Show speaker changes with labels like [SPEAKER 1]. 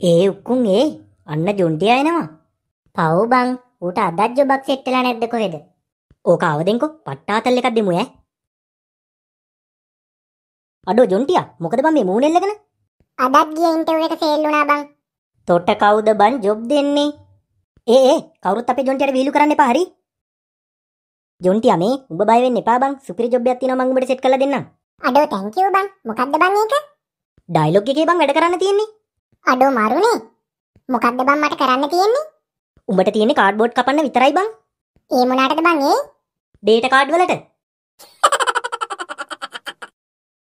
[SPEAKER 1] ඒ උක්කුන් ඒ අන්න ජොන්ටිය එනවා. පව් බං ඌට අදත් ජොබක් සෙට් වෙලා නැද්ද කොහෙද? ඕක අවදෙන්කෝ පට්ටාතල් එකක් දෙමු ඈ. අඩෝ ජොන්ටියා මොකද බං මේ මූණ එල්ලගෙන? අදත් ගිය ඉන්ටර්වයු එක ෆේල් වුණා බං. තොට කවුද බං ජොබ් දෙන්නේ? ඒ ඒ කවුරුත් අපේ ජොන්ටියට වීලු කරන්න එපා හරි. ජොන්ටියා මේ උඹ බය වෙන්න එපා බං සුපිරි ජොබ් එකක් තියෙනවා මං උඹට සෙට් කරලා දෙන්නම්. අඩෝ තැන්කියු බං. මොකද්ද බං ඒක? ඩයලොග් එකේ බං වැඩ කරන්න තියෙන්නේ. අඩෝ මරුනේ මොකක්ද බං මට කරන්න තියෙන්නේ උඹට තියෙන්නේ කාඩ්බෝඩ් කපන්න විතරයි බං ඒ මොනාටද බං ඒ ඩේට කාඩ් වලට